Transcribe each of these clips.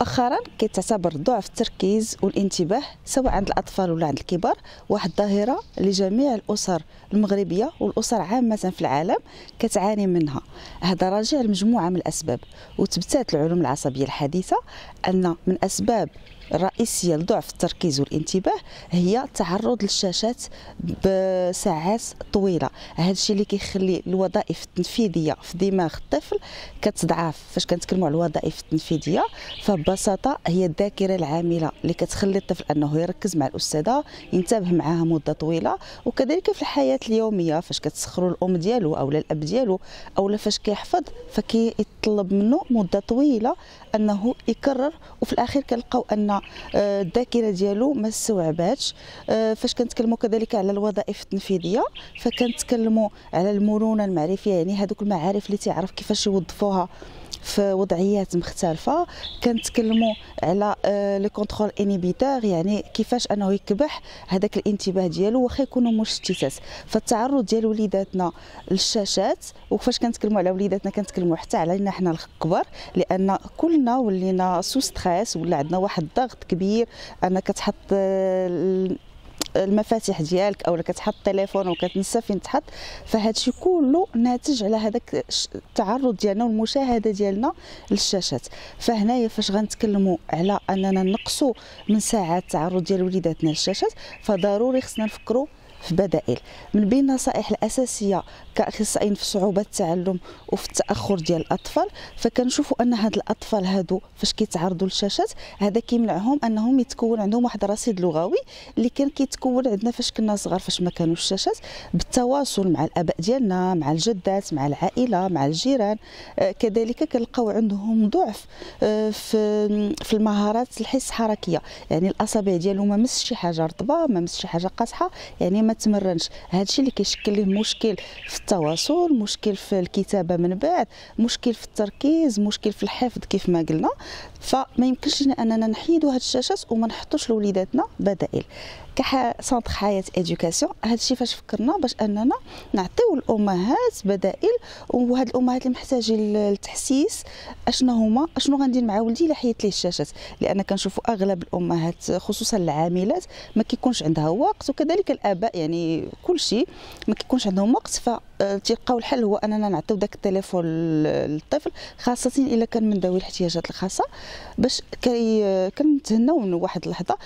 مؤخرا كيتعتبر ضعف التركيز والانتباه سواء عند الاطفال ولا عند الكبار واحد الظاهره لجميع الاسر المغربيه والاسر عامه في العالم كتعاني منها هذا راجع لمجموعه من الاسباب وتبتات العلوم العصبيه الحديثه ان من اسباب الرئيسيه لضعف التركيز والانتباه هي التعرض للشاشات بساعات طويله هذا الشيء اللي كيخلي الوظائف التنفيذيه في دماغ الطفل كتضعف فاش كنتكلموا على الوظائف التنفيذيه فببساطه هي الذاكره العامله اللي كتخلي الطفل انه يركز مع الاستاذه ينتبه معها مده طويله وكذلك في الحياه اليوميه فاش كتسخروا الام ديالو او الاب ديالو او فاش كيحفظ فكيطلب منه مده طويله انه يكرر وفي الاخير كنلقاو ان آه، الذاكره ديالو ما استوعباتش آه، فاش كنتكلموا كذلك على الوظائف التنفيذيه فكنتكلموا على المرونه المعرفيه يعني هذوك المعارف اللي تيعرف كيفاش يوظفوها في وضعيات مختلفه كنتكلموا على لي كونترول انيبيتور يعني كيفاش انه يكبح هذاك الانتباه ديالو واخا يكونوا مشتتات فالتعرض ديال وليداتنا للشاشات وكيفاش كنتكلموا على وليداتنا كنتكلموا حتى علينا حنا الكبار لان كلنا ولينا سو ستريس ولا عندنا واحد الضغط كبير انا كتحط آه، المفاتيح ديالك اولا كتحط التليفون وكتنسى فين تحط فهذا الشيء كله ناتج على هذاك التعرض ديالنا والمشاهده ديالنا للشاشات فهنايا فاش غنتكلموا على اننا نقصوا من ساعات التعرض ديال وليداتنا للشاشات فضروري خصنا نفكروا في بدائل من بين النصائح الاساسيه كاخصائيين في صعوبه التعلم وفي التاخر ديال الاطفال فكنشوفوا ان هاد الاطفال هادو فاش كيتعرضوا للشاشات هذا كيمنعهم انهم يتكون عندهم واحد الرصيد لغوي اللي كان كيتكون عندنا فاش كنا صغار فاش ما كانوش الشاشات بالتواصل مع الاباء ديالنا مع الجدات مع العائله مع الجيران آه، كذلك كنلقاو عندهم ضعف آه، في في المهارات الحس الحركيه يعني الاصابع ديالهم ما مسش شي حاجه رطبه ما مسش شي حاجه قاصحه يعني ما تمرنش هذا الشيء اللي كيشكل ليه مشكل في التواصل مشكل في الكتابه من بعد مشكل في التركيز مشكل في الحفظ كيف ما قلنا فما يمكنش اننا نحيدوا هاد الشاشات وما نحطوش لوليداتنا بدائل كسنتر حياه اديوكاسيون الشيء فاش فكرنا باش اننا نعطيو الامهات بدائل وهاد الامهات اللي محتاجين التحسيس اشنا هما اشنو غندير مع ولدي الا حيت ليه الشاشات لان كنشوفوا اغلب الامهات خصوصا العاملات ما كيكونش عندها وقت وكذلك الاباء يعني كل شيء ما كيكونش عندهم وقت ف تيلقاو الحل هو اننا نعطيو داك التليفون للطفل خاصه الا كان من ذوي الاحتياجات الخاصه باش كي كنتهناو من واحد اللحظه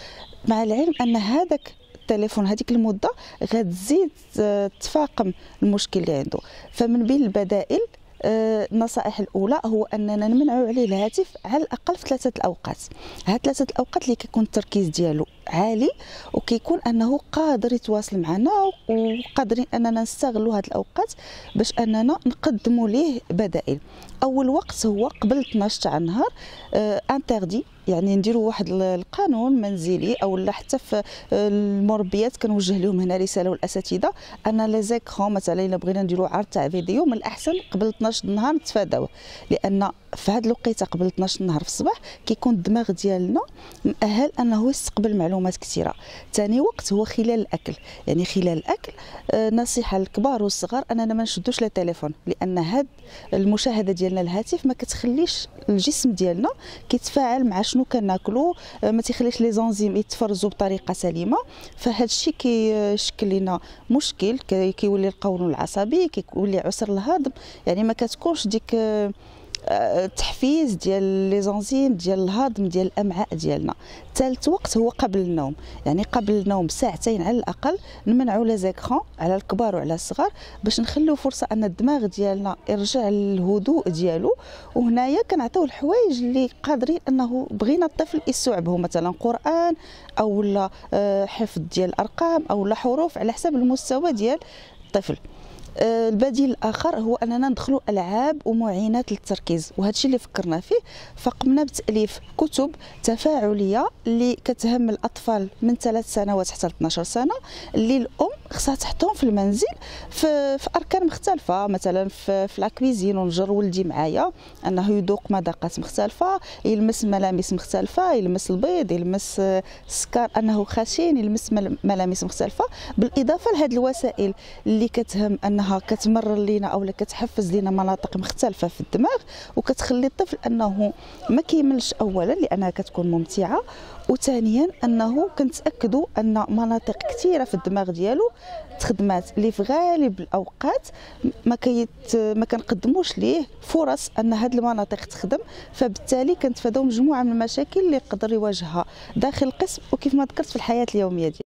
مع العلم ان هذاك التليفون هذيك المده غتزيد آه، تفاقم المشكل اللي عنده فمن بين البدائل آه، النصائح الاولى هو اننا نمنعوا عليه الهاتف على الاقل في ثلاثه الاوقات هاد ثلاثه الاوقات اللي كيكون التركيز ديالو عالي وكيكون انه قادر يتواصل معنا وقادرين اننا نستغلوا هاد الاوقات باش اننا نقدموا ليه بدائل اول وقت هو قبل 12 تاع النهار انتردي آه، يعني نديروا واحد القانون منزلي او لا حتى في آه، المربيات كنوجه لهم هنا رساله والاساتذه ان لي زيكرون مثلا الا بغينا نديروا عرض تاع فيديو من الاحسن قبل 12 نهار نتفاداوه لان في هذه الوقيته قبل 12 النهار في الصباح كيكون الدماغ ديالنا مأهل انه يستقبل معلومات كثيره ثاني وقت هو خلال الاكل يعني خلال الاكل آه، نصيحه للكبار والصغار اننا ما نشدوش لا تليفون لان هاد المشاهده ديالنا الهاتف ما كتخليش الجسم ديالنا كيتفاعل مع شنو كناكلو آه، ما تيخليش لي زونزيم يتفرزوا بطريقه سليمه فهاد الشيء كيشكل لنا مشكل كيولي القولون العصبي كيولي عسر الهضم يعني ما كتكونش ديك آه، التحفيز ديال لي زونزيم ديال الهضم ديال الامعاء ديالنا ثالث وقت هو قبل النوم يعني قبل النوم بساعتين على الاقل نمنعوا لي زيكرون على الكبار وعلى الصغار باش نخليو فرصه ان الدماغ ديالنا يرجع للهدوء ديالو وهنايا كنعطيو الحوايج اللي قادرين انه بغينا الطفل يستوعبهم مثلا قران او لا آه، حفظ ديال الارقام او لا حروف على حسب المستوى ديال الطفل آه، البديل الاخر هو اننا ندخلوا العاب ومعينات للتركيز وهذا الشيء اللي فكرنا فيه فقمنا بتاليف كتب تفاعليه اللي كتهم الاطفال من ثلاث سنوات حتى 12 سنه اللي الام خصها تحطهم في المنزل في, في اركان مختلفه مثلا في, في لاكويزين ونجر ولدي معايا انه يذوق مذاقات مختلفه يلمس ملامس مختلفه يلمس البيض يلمس السكر انه خشين يلمس ملامس مختلفه بالاضافه لهذه الوسائل اللي كتهم انها كتمرر لينا اولا كتحفز لينا مناطق مختلفه في الدماغ وكتخلي الطفل انه ما كيملش اولا لانها كتكون ممتعه وثانيا انه كنتاكدوا ان مناطق كثيره في الدماغ ديالو تخدمات اللي في غالب الاوقات ما كيت ما كنقدموش ليه فرص ان هذه المناطق تخدم فبالتالي كنتفاداو مجموعه من المشاكل اللي يقدر يواجهها داخل القسم وكيف ما ذكرت في الحياه اليوميه دي.